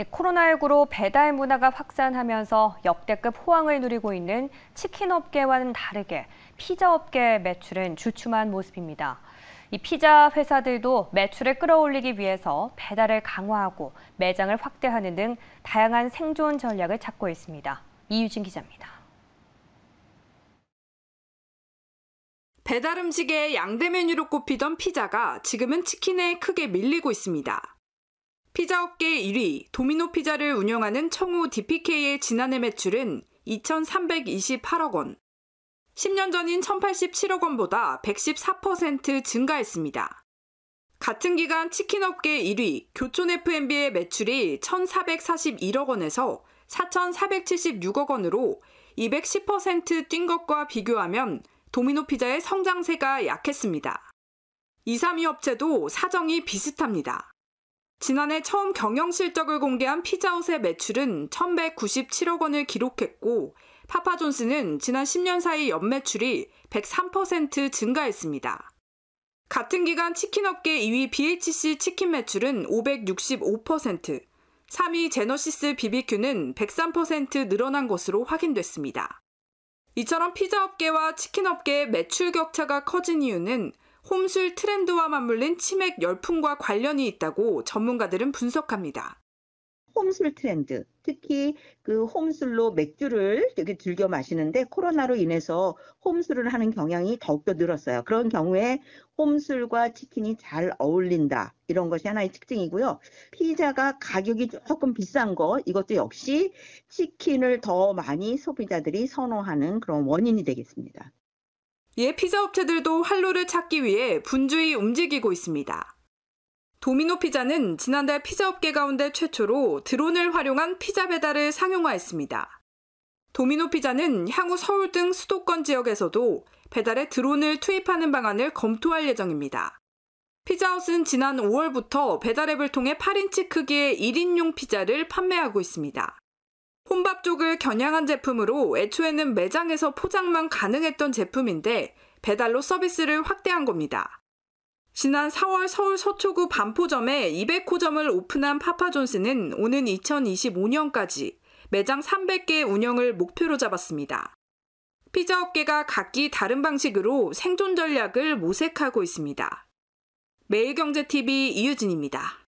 예, 코로나19로 배달 문화가 확산하면서 역대급 호황을 누리고 있는 치킨 업계와는 다르게 피자 업계 매출은 주춤한 모습입니다. 이 피자 회사들도 매출을 끌어올리기 위해서 배달을 강화하고 매장을 확대하는 등 다양한 생존 전략을 찾고 있습니다. 이유진 기자입니다. 배달 음식의 양대 메뉴로 꼽히던 피자가 지금은 치킨에 크게 밀리고 있습니다. 피자 업계 1위 도미노 피자를 운영하는 청우 DPK의 지난해 매출은 2,328억 원. 10년 전인 1,087억 원보다 114% 증가했습니다. 같은 기간 치킨 업계 1위 교촌 F&B의 매출이 1,441억 원에서 4,476억 원으로 210%뛴 것과 비교하면 도미노 피자의 성장세가 약했습니다. 2, 3위 업체도 사정이 비슷합니다. 지난해 처음 경영 실적을 공개한 피자헛의 매출은 1,197억 원을 기록했고 파파존스는 지난 10년 사이 연매출이 103% 증가했습니다. 같은 기간 치킨업계 2위 BHC 치킨 매출은 565%, 3위 제너시스 BBQ는 103% 늘어난 것으로 확인됐습니다. 이처럼 피자업계와 치킨업계의 매출 격차가 커진 이유는 홈술 트렌드와 맞물린 치맥 열풍과 관련이 있다고 전문가들은 분석합니다. 홈술 트렌드, 특히 그 홈술로 맥주를 되게 즐겨 마시는데 코로나로 인해서 홈술을 하는 경향이 더욱더 늘었어요. 그런 경우에 홈술과 치킨이 잘 어울린다. 이런 것이 하나의 특징이고요. 피자가 가격이 조금 비싼 거, 이것도 역시 치킨을 더 많이 소비자들이 선호하는 그런 원인이 되겠습니다. 이에 예, 피자 업체들도 활로를 찾기 위해 분주히 움직이고 있습니다. 도미노 피자는 지난달 피자 업계 가운데 최초로 드론을 활용한 피자 배달을 상용화했습니다. 도미노 피자는 향후 서울 등 수도권 지역에서도 배달에 드론을 투입하는 방안을 검토할 예정입니다. 피자헛은 지난 5월부터 배달앱을 통해 8인치 크기의 1인용 피자를 판매하고 있습니다. 혼밥 쪽을 겨냥한 제품으로 애초에는 매장에서 포장만 가능했던 제품인데 배달로 서비스를 확대한 겁니다. 지난 4월 서울 서초구 반포점에 200호점을 오픈한 파파존스는 오는 2025년까지 매장 300개 운영을 목표로 잡았습니다. 피자 업계가 각기 다른 방식으로 생존 전략을 모색하고 있습니다. 매일경제TV 이유진입니다.